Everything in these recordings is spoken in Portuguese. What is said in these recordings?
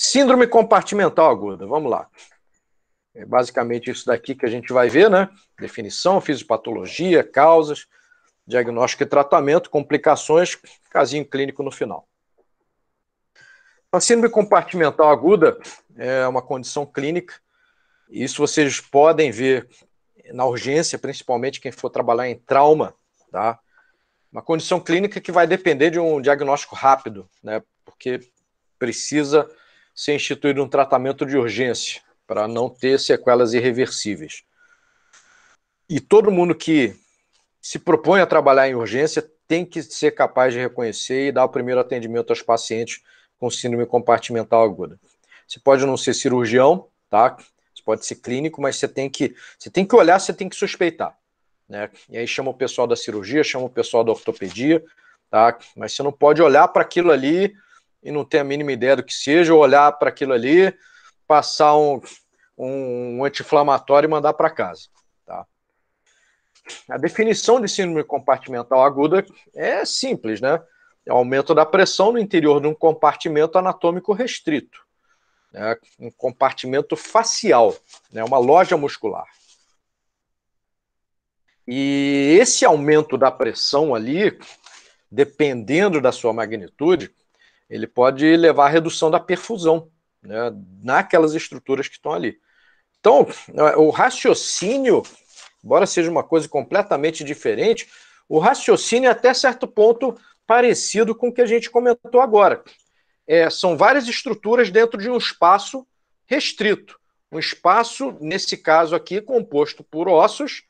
Síndrome compartimental aguda, vamos lá. É basicamente isso daqui que a gente vai ver, né? Definição, fisiopatologia, causas, diagnóstico e tratamento, complicações, casinho clínico no final. A síndrome compartimental aguda é uma condição clínica, isso vocês podem ver na urgência, principalmente quem for trabalhar em trauma, tá? Uma condição clínica que vai depender de um diagnóstico rápido, né? Porque precisa ser instituído um tratamento de urgência para não ter sequelas irreversíveis. E todo mundo que se propõe a trabalhar em urgência tem que ser capaz de reconhecer e dar o primeiro atendimento aos pacientes com síndrome compartimental aguda. Você pode não ser cirurgião, tá? Você pode ser clínico, mas você tem que, você tem que olhar, você tem que suspeitar, né? E aí chama o pessoal da cirurgia, chama o pessoal da ortopedia, tá? Mas você não pode olhar para aquilo ali e não ter a mínima ideia do que seja, ou olhar para aquilo ali, passar um, um, um anti-inflamatório e mandar para casa. Tá? A definição de síndrome compartimental aguda é simples, né? É o aumento da pressão no interior de um compartimento anatômico restrito, né? um compartimento facial, né? uma loja muscular. E esse aumento da pressão ali, dependendo da sua magnitude, ele pode levar à redução da perfusão né, naquelas estruturas que estão ali. Então, o raciocínio, embora seja uma coisa completamente diferente, o raciocínio é até certo ponto parecido com o que a gente comentou agora. É, são várias estruturas dentro de um espaço restrito. Um espaço, nesse caso aqui, composto por ossos,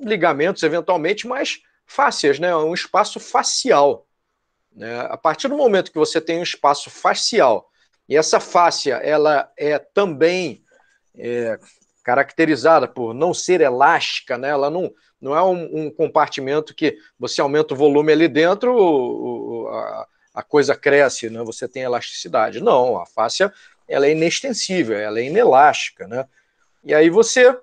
ligamentos eventualmente, mas fáceis, né? Um espaço facial. Né? A partir do momento que você tem um espaço facial, e essa fáscia ela é também é, caracterizada por não ser elástica, né? ela não, não é um, um compartimento que você aumenta o volume ali dentro, o, o, a, a, coisa cresce, né? você tem elasticidade. Não, a fáscia ela é inextensível, ela é inelástica. Né? E aí você, a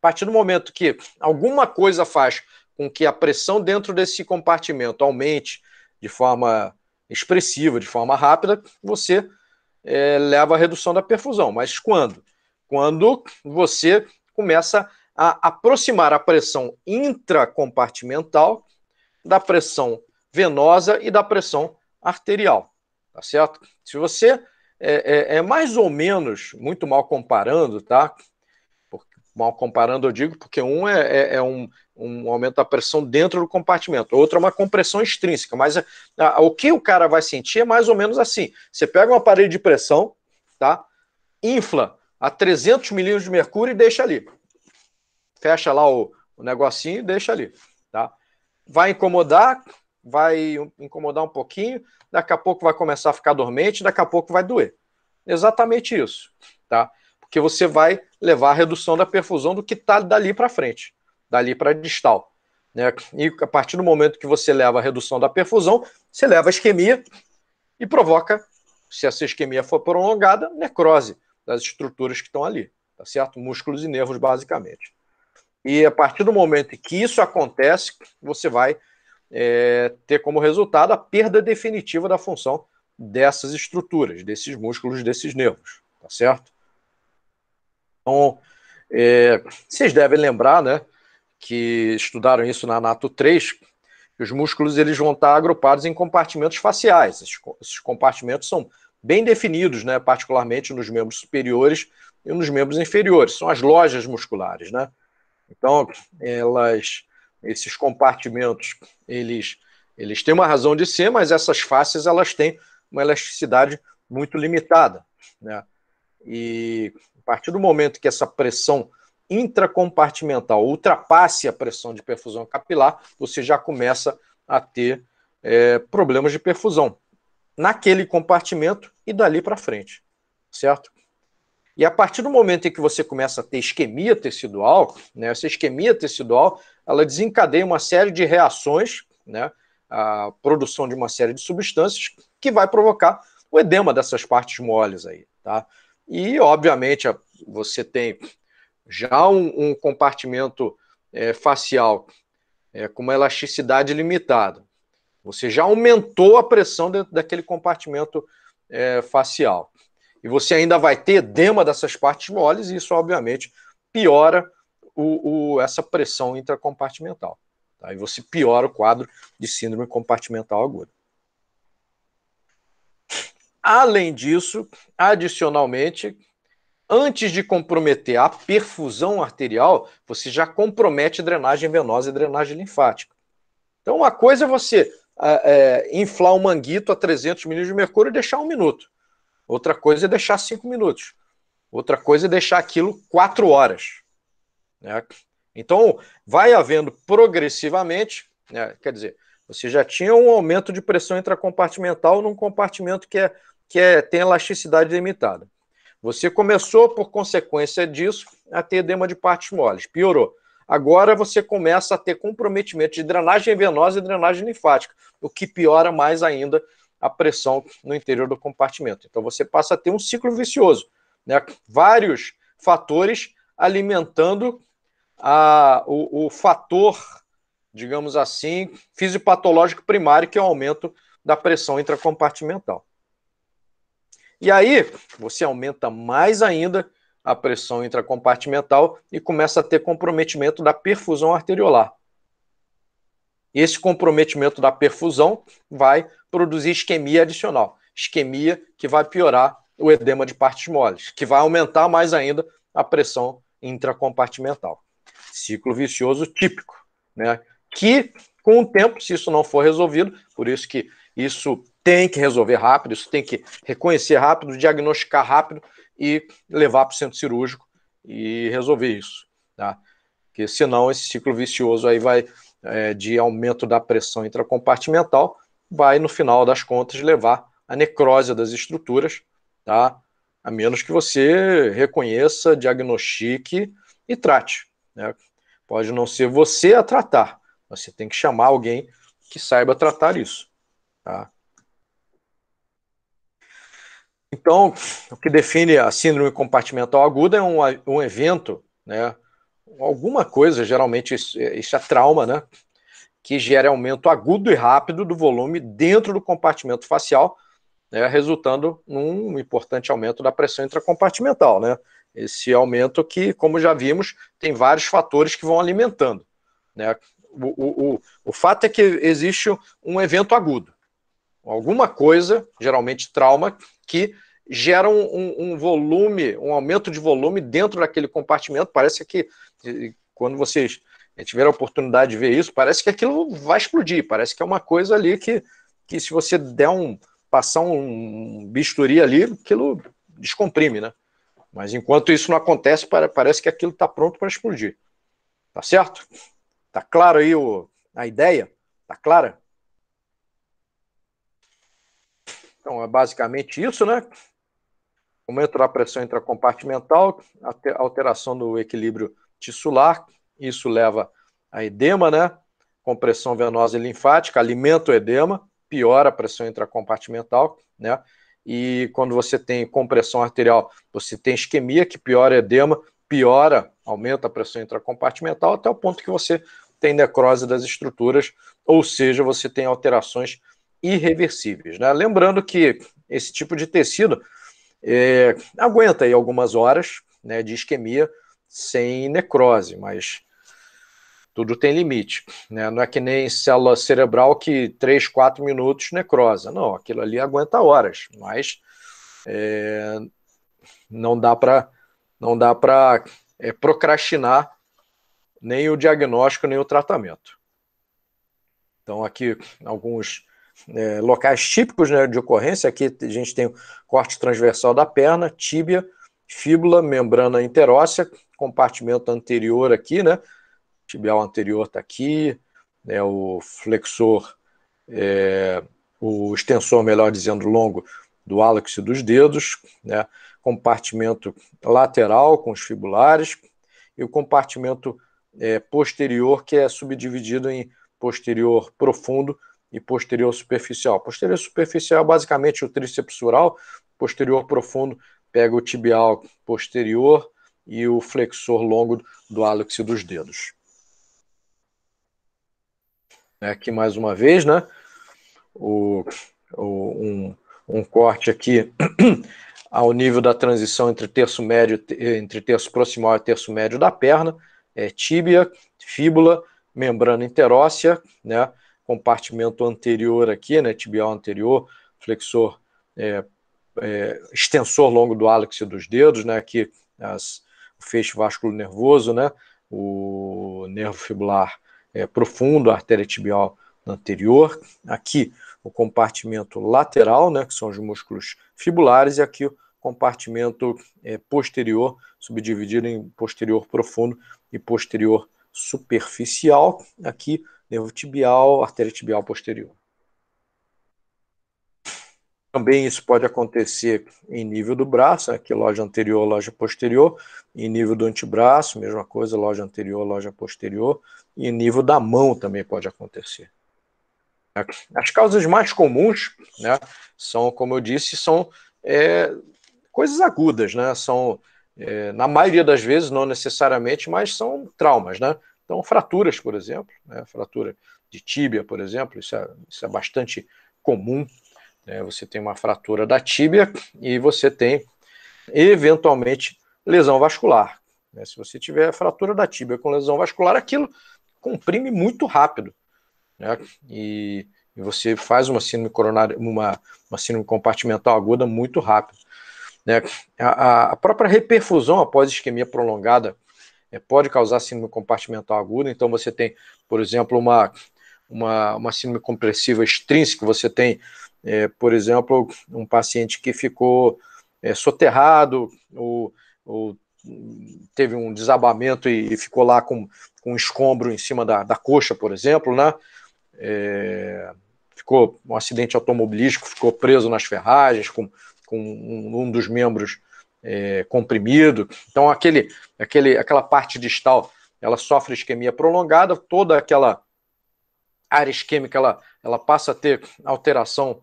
partir do momento que alguma coisa faz com que a pressão dentro desse compartimento aumente, de forma expressiva, de forma rápida, você é, leva a redução da perfusão. Mas quando? Quando você começa a aproximar a pressão intracompartimental da pressão venosa e da pressão arterial, tá certo? Se você é, é, é mais ou menos, muito mal comparando, tá? Mal comparando, eu digo, porque um é, é, é um, um, aumento da pressão dentro do compartimento, outro é uma compressão extrínseca. Mas a, ah, a, ah, o que o cara vai sentir é mais ou menos assim: você pega um aparelho de pressão, tá? infla a 300 milímetros de mercúrio e deixa ali. Fecha lá o, o negocinho e deixa ali. Tá? Vai incomodar, vai incomodar um pouquinho, daqui a pouco vai começar a ficar dormente, daqui a pouco vai doer. Exatamente isso, tá? porque você vai levar a redução da perfusão do que está dali para frente, dali para distal. Né? E a partir do momento que você leva a redução da perfusão, você leva a isquemia e provoca, se essa isquemia for prolongada, necrose das estruturas que estão ali, tá certo? Músculos e nervos, basicamente. E a partir do momento que isso acontece, você vai é, ter como resultado a perda definitiva da função dessas estruturas, desses músculos, desses nervos, tá certo? Então, é, vocês devem lembrar, né, que estudaram isso na Anato 3, que os músculos eles vão estar agrupados em compartimentos faciais. Esses, esses compartimentos são bem definidos, né, particularmente nos membros superiores e nos membros inferiores. São as lojas musculares, né? Então, elas, esses compartimentos, eles, eles têm uma razão de ser, mas essas faces elas têm uma elasticidade muito limitada, né? E partir do momento que essa pressão intracompartimental ultrapasse a pressão de perfusão capilar, você já começa a ter é, problemas de perfusão naquele compartimento e dali para frente, certo? E a partir do momento em que você começa a ter isquemia tecidual, né, essa isquemia tecidual, ela desencadeia uma série de reações, né, a produção de uma série de substâncias que vai provocar o edema dessas partes moles aí, tá? E, obviamente, você tem já um, um compartimento é, facial é, com uma elasticidade limitada. Você já aumentou a pressão dentro daquele compartimento é, facial. E você ainda vai ter edema dessas partes moles, e isso, obviamente, piora o, o, essa pressão intracompartimental. Aí tá? você piora o quadro de síndrome compartimental aguda. Além disso, adicionalmente, antes de comprometer a perfusão arterial, você já compromete drenagem venosa e drenagem linfática. Então, uma coisa é você é, é inflar um manguito a 300 milímetros de mercúrio e deixar um minuto. Outra coisa é deixar cinco minutos. Outra coisa é deixar aquilo quatro horas. Né? Então, vai havendo progressivamente, né? quer dizer, você já tinha um aumento de pressão intracompartimental num compartimento que é que é, tem elasticidade limitada. Você começou, por consequência disso, a ter edema de partes moles, piorou. Agora você começa a ter comprometimento de drenagem venosa e drenagem linfática, o que piora mais ainda a pressão no interior do compartimento. Então você passa a ter um ciclo vicioso, né? vários fatores alimentando a, o, o fator, digamos assim, fisiopatológico primário, que é o aumento da pressão intracompartimental. E aí você aumenta mais ainda a pressão intracompartimental e começa a ter comprometimento da perfusão arteriolar. Esse comprometimento da perfusão vai produzir isquemia adicional, isquemia que vai piorar o edema de partes moles, que vai aumentar mais ainda a pressão intracompartimental. Ciclo vicioso típico, né? Que com o tempo, se isso não for resolvido, por isso que isso tem que resolver rápido, isso tem que reconhecer rápido, diagnosticar rápido e levar para o centro cirúrgico e resolver isso, tá? Porque senão esse ciclo vicioso aí vai é, de aumento da pressão intracompartimental, vai no final das contas levar à necrose das estruturas, tá? A menos que você reconheça, diagnostique e trate, né? Pode não ser você a tratar, você tem que chamar alguém que saiba tratar isso, tá? Então, o que define a síndrome compartimental aguda é um, um evento, né? Alguma coisa, geralmente isso, é trauma, né? Que gera aumento agudo e rápido do volume dentro do compartimento facial, né, resultando num importante aumento da pressão intracompartimental, né? Esse aumento que, como já vimos, tem vários fatores que vão alimentando, né? O, o, o, o fato é que existe um evento agudo, alguma coisa, geralmente trauma, que gera um, um, um, volume, um aumento de volume dentro daquele compartimento. Parece que quando vocês é, tiveram a oportunidade de ver isso, parece que aquilo vai explodir. Parece que é uma coisa ali que, que se você der um passar um bisturi ali, aquilo descomprime, né? Mas enquanto isso não acontece, parece que aquilo está pronto para explodir. Tá certo? Tá claro aí o, a ideia? Tá clara? Então é basicamente isso, né? aumento da pressão intracompartimental, alteração do equilíbrio tissular, isso leva a edema, né? Compressão venosa e linfática, alimenta o edema, piora a pressão intracompartimental, né? E quando você tem compressão arterial, você tem isquemia, que piora o edema, piora, aumenta a pressão intracompartimental, até o ponto que você tem necrose das estruturas, ou seja, você tem alterações irreversíveis. Né? Lembrando que esse tipo de tecido é, aguenta aí algumas horas né, de isquemia sem necrose, mas tudo tem limite. Né? Não é que nem célula cerebral que 3, 4 minutos necrosa. Não, aquilo ali aguenta horas, mas é, não dá para não dá para é, procrastinar nem o diagnóstico nem o tratamento. Então aqui alguns é, locais típicos né, de ocorrência. Aqui a gente tem o corte transversal da perna, tíbia, fíbula, membrana interóssea, compartimento anterior aqui, né? tibial anterior está aqui, né, o flexor, é, o extensor, melhor dizendo, longo do hálux e dos dedos, né? Compartimento lateral com os fibulares e o compartimento é, posterior que é subdividido em posterior profundo e posterior superficial. Posterior superficial é basicamente o tríceps sural, posterior profundo pega o tibial posterior e o flexor longo do hálux dos dedos. É aqui mais uma vez, né? O, o um, um corte aqui ao nível da transição entre terço médio, entre terço proximal e terço médio da perna, é tíbia, fíbula, membrana interóssea, né? compartimento anterior aqui, né, tibial anterior, flexor, é, é, extensor longo do álex e dos dedos, né, aqui as, o feixe vascular nervoso, né, o nervo fibular é, profundo, a artéria tibial anterior, aqui o compartimento lateral, né, que são os músculos fibulares, e aqui o compartimento é, posterior, subdividido em posterior profundo e posterior superficial. Aqui nervo tibial, artéria tibial posterior. Também isso pode acontecer em nível do braço, aqui né, é loja anterior, loja posterior, em nível do antebraço, mesma coisa, loja anterior, loja posterior, e em nível da mão também pode acontecer. As causas mais comuns, né, são, como eu disse, são é, coisas agudas, né, são, é, na maioria das vezes, não necessariamente, mas são traumas, né, então, fraturas, por exemplo, né? fratura de tíbia, por exemplo, isso é, isso é bastante comum. Né? Você tem uma fratura da tíbia e você tem, eventualmente, lesão vascular. Né? Se você tiver fratura da tíbia com lesão vascular, aquilo comprime muito rápido. Né? E, e você faz uma síndrome coronária, uma, uma síndrome compartimental aguda muito rápido. Né? A, a própria reperfusão após isquemia prolongada é, pode causar síndrome compartimental aguda. Então, você tem, por exemplo, uma, uma, uma síndrome compressiva extrínseca, você tem, é, por exemplo, um paciente que ficou é, soterrado ou, ou, teve um desabamento e, e, ficou lá com, com um escombro em cima da, da coxa, por exemplo, né? É, ficou um acidente automobilístico, ficou preso nas ferragens com, com um, um dos membros é, comprimido. Então, aquele, aquele, aquela parte distal, ela sofre isquemia prolongada, toda aquela área isquêmica, ela, ela passa a ter alteração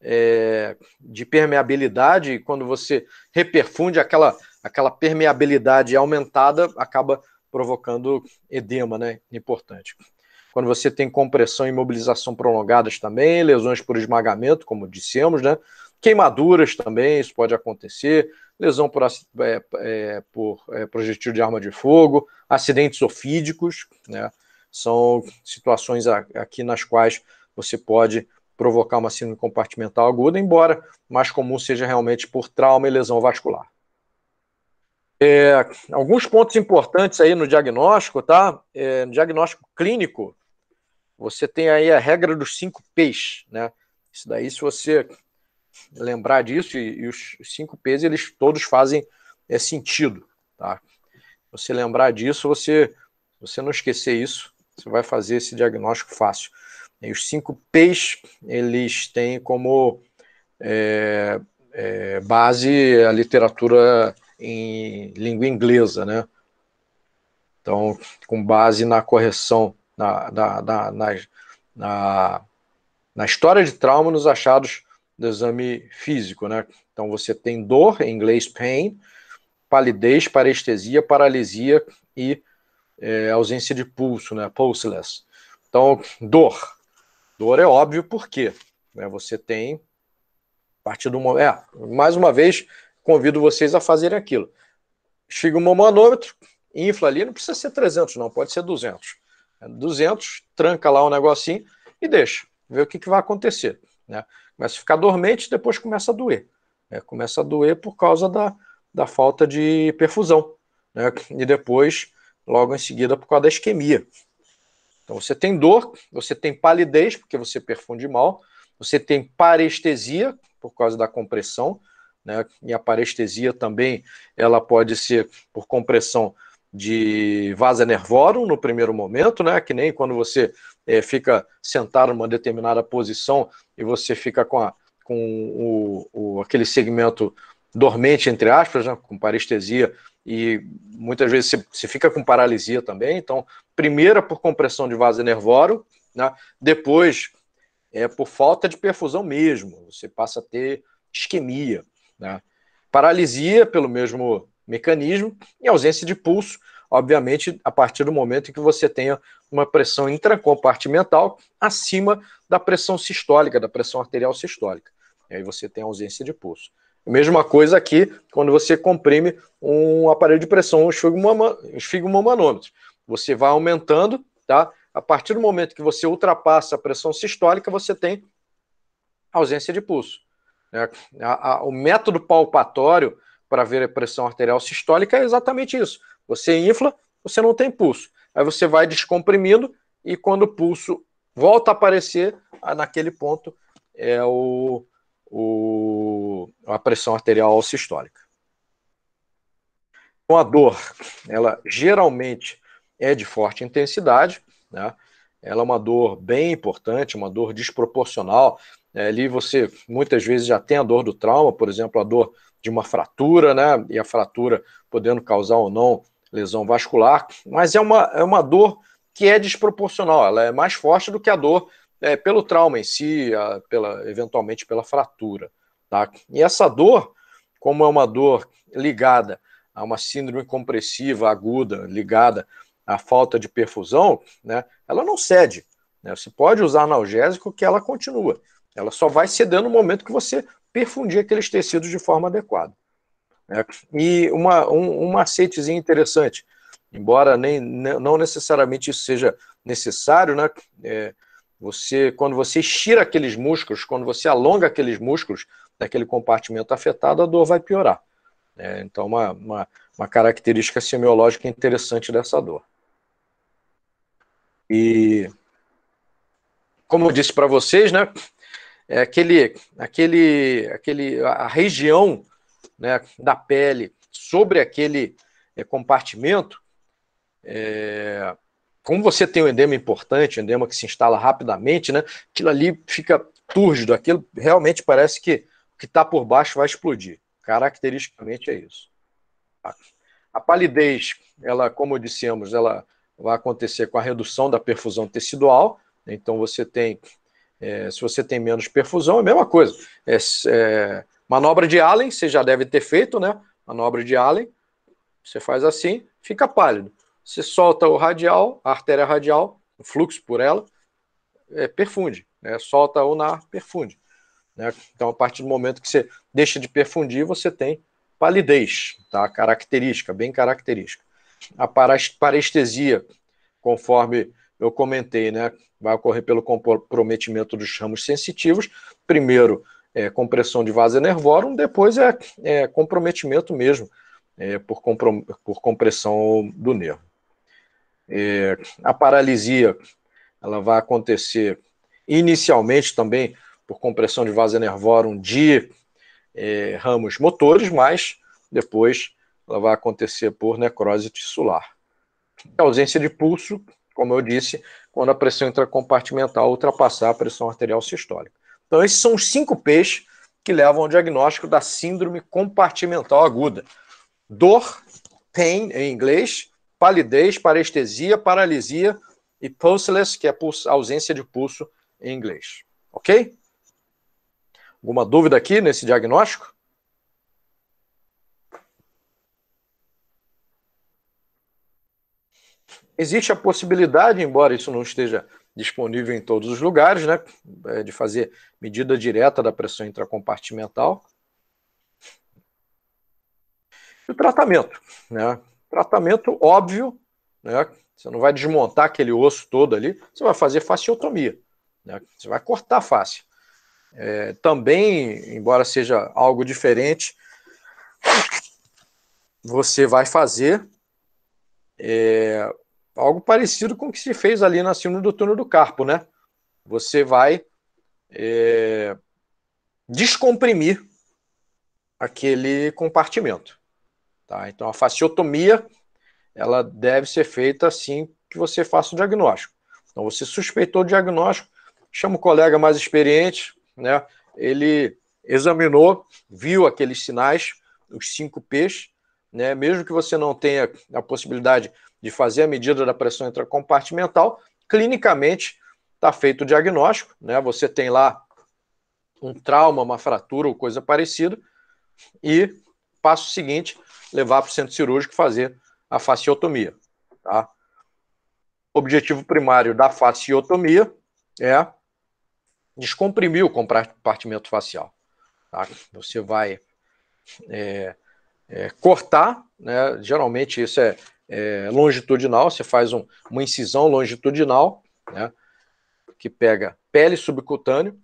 é, de permeabilidade, e quando você reperfunde, aquela, aquela permeabilidade aumentada acaba provocando edema, né? Importante. Quando você tem compressão e imobilização prolongadas também, lesões por esmagamento, como dissemos, né? Queimaduras também, isso pode acontecer. Lesão por, é, é, por é, projetil de arma de fogo, acidentes ofídicos, né? São situações aqui nas quais você pode provocar uma síndrome compartimental aguda, embora mais comum seja realmente por trauma e lesão vascular. É, alguns pontos importantes aí no diagnóstico, tá? É, no diagnóstico clínico, você tem aí a regra dos cinco P's, né? Isso daí, se você lembrar disso, e, e os cinco P's, eles todos fazem é, sentido, tá? Você lembrar disso, você, você não esquecer isso, você vai fazer esse diagnóstico fácil. E os cinco P's, eles têm como é, é, base a literatura em língua inglesa, né? Então, com base na correção, na, na, na, na, na história de trauma nos achados do exame físico, né? Então você tem dor, em inglês pain, palidez, parestesia, paralisia e é, ausência de pulso, né? Pulseless. Então, dor. Dor é óbvio porque, Né? Você tem a partir do momento. É, mais uma vez, convido vocês a fazerem aquilo. Chega um manômetro, infla ali, não precisa ser 300, não, pode ser 200. 200, tranca lá o um negocinho e deixa, vê o que, que vai acontecer. Né? Começa a ficar dormente, depois começa a doer. Né? Começa a doer por causa da, da falta de perfusão. Né? E depois, logo em seguida, por causa da isquemia. Então você tem dor, você tem palidez, porque você perfunde mal, você tem parestesia, por causa da compressão, né? E a parestesia também, ela pode ser por compressão de vasa nervorum no primeiro momento, né? Que nem quando você é, fica sentado numa determinada posição e você fica com, a, com o, o, aquele segmento dormente, entre aspas, né, com parestesia, e muitas vezes você, você fica com paralisia também. Então, primeira é por compressão de vaso nervório, né, depois é por falta de perfusão mesmo, você passa a ter isquemia. Né? Paralisia, pelo mesmo mecanismo, e ausência de pulso, obviamente, a partir do momento em que você tenha uma pressão intracompartimental acima da pressão sistólica, da pressão arterial sistólica. E aí você tem ausência de pulso. Mesma coisa aqui quando você comprime um aparelho de pressão, um esfigmomanômetro. Você vai aumentando, tá? A partir do momento que você ultrapassa a pressão sistólica, você tem ausência de pulso. Né? A, a, o método palpatório para ver a pressão arterial sistólica é exatamente isso. Você infla, você não tem pulso. Aí você vai descomprimindo e quando o pulso volta a aparecer, ah, naquele ponto é o, o, a pressão arterial sistólica. Então, a dor, ela geralmente é de forte intensidade, né? Ela é uma dor bem importante, uma dor desproporcional. É, ali você muitas vezes já tem a dor do trauma, por exemplo, a dor de uma fratura, né? E a fratura podendo causar ou não lesão vascular, mas é uma, é uma dor que é desproporcional, ela é mais forte do que a dor é, pelo trauma em si, a, pela, eventualmente pela fratura. Tá? E essa dor, como é uma dor ligada a uma síndrome compressiva aguda, ligada à falta de perfusão, né, ela não cede. Né? Você pode usar analgésico que ela continua. Ela só vai cedendo no momento que você perfundir aqueles tecidos de forma adequada. Né? E uma, um, um macetezinho interessante, embora nem, não necessariamente isso seja necessário, né? É, você, quando você estira aqueles músculos, quando você alonga aqueles músculos daquele né, compartimento afetado, a dor vai piorar. É, então, uma, uma, uma característica semiológica interessante dessa dor. E, como eu disse para vocês, né, é aquele, aquele, aquele, a região né, da pele sobre aquele é, compartimento, é, como você tem um edema importante, um edema que se instala rapidamente, né, aquilo ali fica túrgido, aquilo realmente parece que o que está por baixo vai explodir. Caracteristicamente é isso. Tá? A palidez, ela, como dissemos, ela vai acontecer com a redução da perfusão tecidual, né, então você tem, é, se você tem menos perfusão, é a mesma coisa. É, é, Manobra de Allen, você já deve ter feito, né? Manobra de Allen. Você faz assim, fica pálido. Você solta o radial, a artéria radial, o fluxo por ela, é, perfunde. Né? Solta o nar, perfunde. Né? Então, a partir do momento que você deixa de perfundir, você tem palidez, tá? Característica, bem característica. A parestesia, conforme eu comentei, né? Vai ocorrer pelo comprometimento dos ramos sensitivos. Primeiro, é, compressão de vaso nervorum, depois é, é comprometimento mesmo é, por, comprom por, compressão do nervo. É, a paralisia ela vai acontecer inicialmente também por compressão de vaso nervorum de é, ramos motores, mas depois ela vai acontecer por necrose tissular. A ausência de pulso, como eu disse, quando a pressão intracompartimental ultrapassar a pressão arterial sistólica. Então, esses são os cinco P's que levam ao diagnóstico da síndrome compartimental aguda: dor, pain em inglês, palidez, parestesia, paralisia e pulseless, que é ausência de pulso em inglês. Ok? Alguma dúvida aqui nesse diagnóstico? Existe a possibilidade, embora isso não esteja disponível em todos os lugares, né? É, de fazer medida direta da pressão intracompartimental. E o tratamento. Né? Tratamento óbvio, né? você não vai desmontar aquele osso todo ali, você vai fazer fasciotomia. Né? Você vai cortar a face. É, também, embora seja algo diferente, você vai fazer é, algo parecido com o que se fez ali na cima do túnel do carpo, né? Você vai é, descomprimir aquele compartimento. Tá? Então, a fasciotomia ela deve ser feita assim que você faça o diagnóstico. Então, você suspeitou o diagnóstico, chama o colega mais experiente, né? ele examinou, viu aqueles sinais, os cinco P's, né? mesmo que você não tenha a possibilidade de fazer a medida da pressão intracompartimental, clinicamente está feito o diagnóstico, né? Você tem lá um trauma, uma fratura ou coisa parecida, e passo seguinte, levar para o centro cirúrgico fazer a fasciotomia, tá? Objetivo primário da fasciotomia é descomprimir o compartimento facial. Tá? Você vai é, é, cortar, né? geralmente isso é, é, longitudinal, você faz um, uma incisão longitudinal, né, que pega pele subcutânea,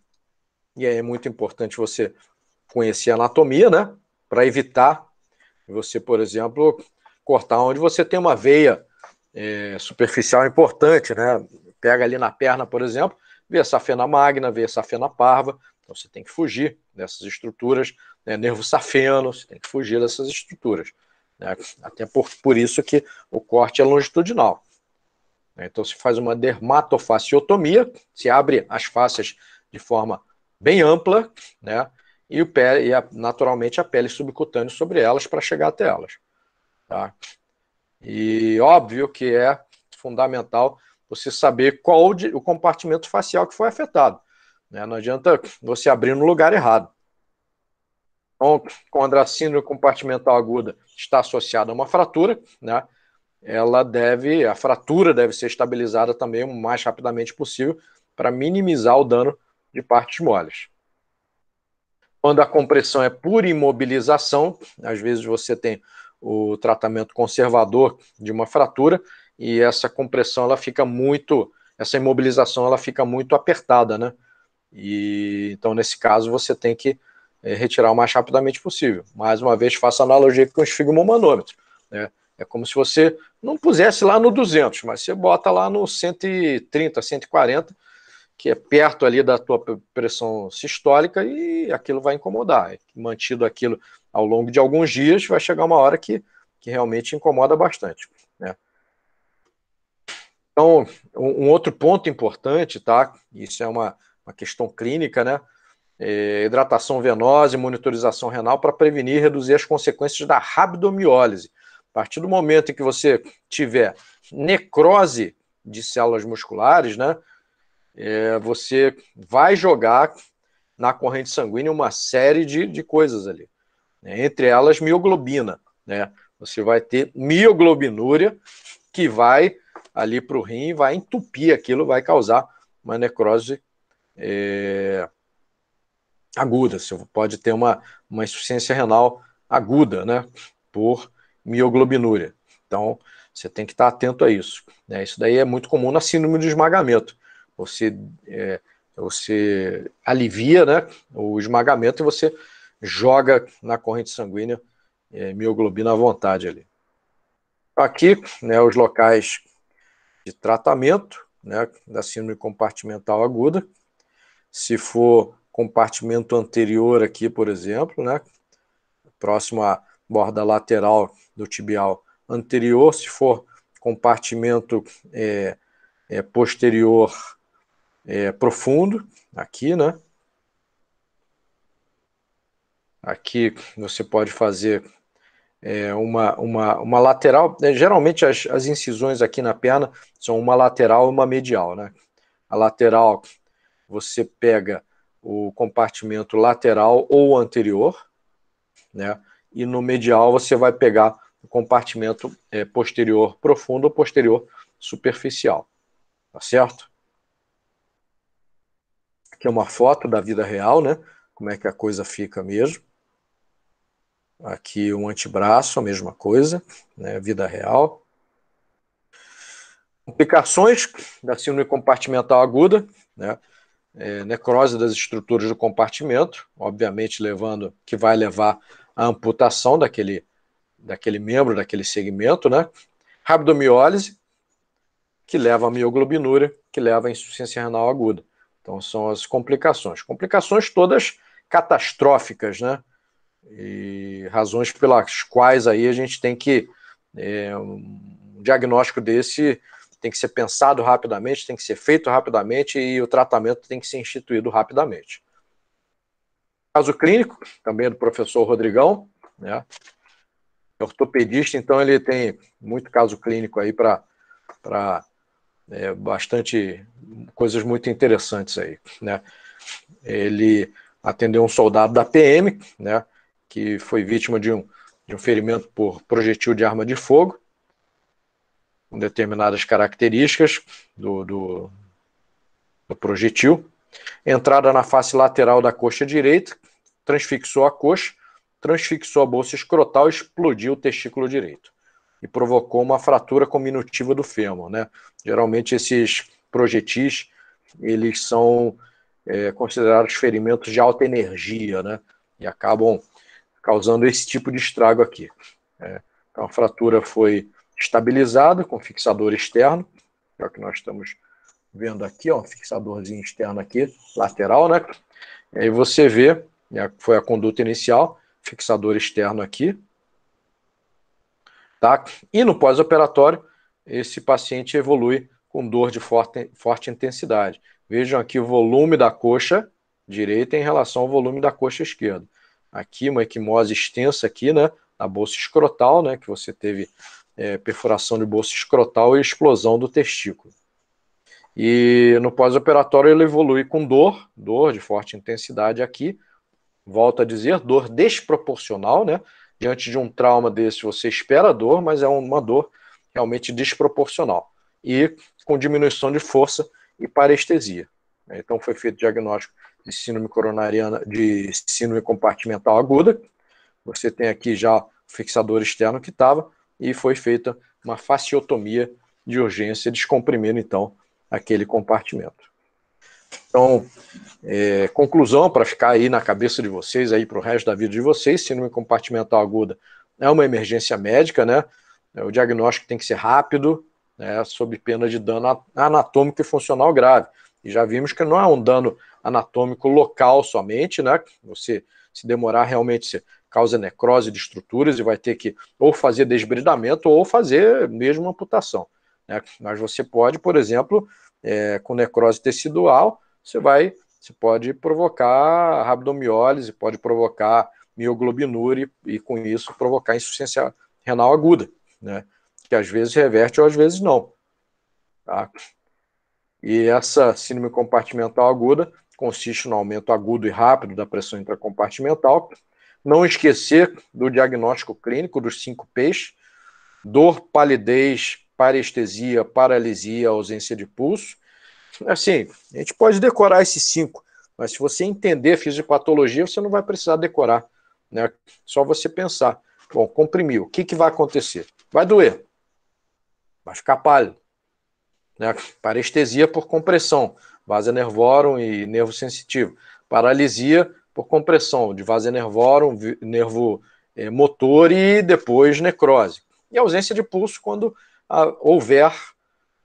e aí é muito importante você conhecer a anatomia, né, para evitar você, por exemplo, cortar onde você tem uma veia é, superficial importante, né, pega ali na perna, por exemplo, vê essa fena magna, vê essa fena parva, então você tem que fugir dessas estruturas, né, nervo safeno, você tem que fugir dessas estruturas. Né? Até por, por isso que o corte é longitudinal. Né? Então se faz uma dermatofaciotomia, se abre as faces de forma bem ampla, né? E, o pele, e a, naturalmente a pele subcutânea sobre elas para chegar até elas. Tá? E óbvio que é fundamental você saber qual o, de, o compartimento facial que foi afetado. Né? Não adianta você abrir no lugar errado. Então, quando a síndrome compartimental aguda está associada a uma fratura, né, ela deve, a fratura deve ser estabilizada também o mais rapidamente possível para minimizar o dano de partes moles. Quando a compressão é por imobilização, às vezes você tem o tratamento conservador de uma fratura e essa compressão ela fica muito, essa imobilização ela fica muito apertada, né? E então nesse caso você tem que é, retirar o mais rapidamente possível. Mais uma vez, faço analogia com o esfigmomanômetro. Né? É como se você não pusesse lá no 200, mas você bota lá no 130, 140, que é perto ali da tua pressão sistólica e aquilo vai incomodar. É mantido aquilo ao longo de alguns dias, vai chegar uma hora que, que realmente incomoda bastante. Né? Então, um, um outro ponto importante, tá? Isso é uma, uma questão clínica, né? é, hidratação venosa e monitorização renal para prevenir e reduzir as consequências da rabdomiólise. A partir do momento em que você tiver necrose de células musculares, né, é, você vai jogar na corrente sanguínea uma série de, de coisas ali. Né, entre elas, mioglobina. Né? Você vai ter mioglobinúria que vai ali para o rim, e vai entupir aquilo, vai causar uma necrose é, aguda, você pode ter uma, uma insuficiência renal aguda, né, por mioglobinúria. Então, você tem que estar atento a isso. Né? Isso daí é muito comum na síndrome do esmagamento. Você, é, você alivia né, o esmagamento e você joga na corrente sanguínea é, mioglobina à vontade ali. Aqui, né, os locais de tratamento né, da síndrome compartimental aguda. Se for compartimento anterior aqui, por exemplo, né? Próximo à borda lateral do tibial anterior, se for compartimento é, é, posterior é, profundo, aqui, né? Aqui você pode fazer é, uma, uma, uma lateral. Né? Geralmente as, as incisões aqui na perna são uma lateral e uma medial, né? A lateral você pega o compartimento lateral ou anterior, né? E no medial você vai pegar o compartimento é, posterior profundo ou posterior superficial, tá certo? Aqui é uma foto da vida real, né? Como é que a coisa fica mesmo. Aqui o um antebraço, a mesma coisa, né? Vida real. Complicações da síndrome compartimental aguda, né? é, necrose das estruturas do compartimento, obviamente levando que vai levar à amputação daquele, daquele membro, daquele segmento, né? Rabdomiólise, que leva à mioglobinúria, que leva à insuficiência renal aguda. Então são as complicações. Complicações todas catastróficas, né? E razões pelas quais aí a gente tem que é, um diagnóstico desse tem que ser pensado rapidamente, tem que ser feito rapidamente e o tratamento tem que ser instituído rapidamente. Caso clínico, também do professor Rodrigão, né? É ortopedista, então ele tem muito caso clínico aí para é, bastante coisas muito interessantes aí, né? Ele atendeu um soldado da PM, né? Que foi vítima de um, de um ferimento por projetil de arma de fogo com determinadas características do, do, do projetil. Entrada na face lateral da coxa direita, transfixou a coxa, transfixou a bolsa escrotal, explodiu o testículo direito e provocou uma fratura cominutiva do fêmur, né? Geralmente esses projetis eles são é, considerados ferimentos de alta energia, né? E acabam causando esse tipo de estrago aqui. Né? Então a fratura foi estabilizada com fixador externo, que é o que nós estamos vendo aqui, ó, um fixadorzinho externo aqui, lateral, né? E aí você vê, né, foi a conduta inicial, fixador externo aqui, tá? E no pós-operatório, esse paciente evolui com dor de forte, forte intensidade. Vejam aqui o volume da coxa direita em relação ao volume da coxa esquerda. Aqui uma equimose extensa aqui, né, na bolsa escrotal, né, que você teve é, perfuração de bolsa escrotal e explosão do testículo. E no pós-operatório ele evolui com dor, dor de forte intensidade aqui, volto a dizer, dor desproporcional, né? Diante de um trauma desse, você espera dor, mas é uma dor realmente desproporcional. E com diminuição de força e parestesia. Então foi feito diagnóstico de síndrome coronariana, de síndrome compartimental aguda. Você tem aqui já o fixador externo que estava, e foi feita uma fasciotomia de urgência, descomprimindo então aquele compartimento. Então, é, conclusão para ficar aí na cabeça de vocês, aí para o resto da vida de vocês, síndrome compartimental aguda é uma emergência médica, né? É, o diagnóstico tem que ser rápido, né, sob pena de dano anatômico e funcional grave. E já vimos que não é um dano anatômico local somente, né? Você se demorar realmente, causa necrose de estruturas e vai ter que ou fazer desbridamento ou fazer mesmo amputação. Né? Mas você pode, por exemplo, é, com necrose tecidual, você vai, você pode provocar rabdomiólise, pode provocar mioglobinúria e, com isso provocar insuficiência renal aguda, né? Que às vezes reverte ou às vezes não. Tá? E essa síndrome compartimental aguda consiste no aumento agudo e rápido da pressão intracompartimental, não esquecer do diagnóstico clínico dos cinco P's: dor, palidez, parestesia, paralisia, ausência de pulso. Assim, a gente pode decorar esses cinco, mas se você entender fisiopatologia, você não vai precisar decorar, né? Só você pensar. Bom, comprimiu, o que, que vai acontecer? Vai doer, vai ficar pálido, né? Parestesia por compressão, base nervorum e nervo sensitivo. Paralisia por compressão de vaso nervorum, nervo é, motor e depois necrose. E ausência de pulso quando a, ah, houver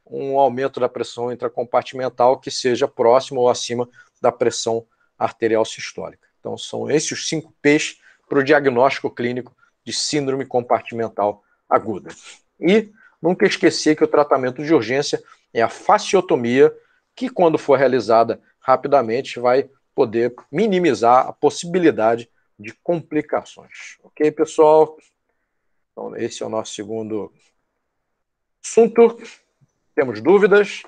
um aumento da pressão intracompartimental que seja próximo ou acima da pressão arterial sistólica. Então, são esses os cinco P's para o diagnóstico clínico de síndrome compartimental aguda. E nunca esquecer que o tratamento de urgência é a fasciotomia, que, quando for realizada rapidamente, vai poder minimizar a possibilidade de complicações. Ok, pessoal? Então, esse é o nosso segundo assunto. Temos dúvidas?